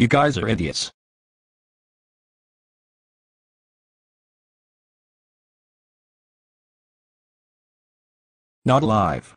You guys are idiots. Not alive.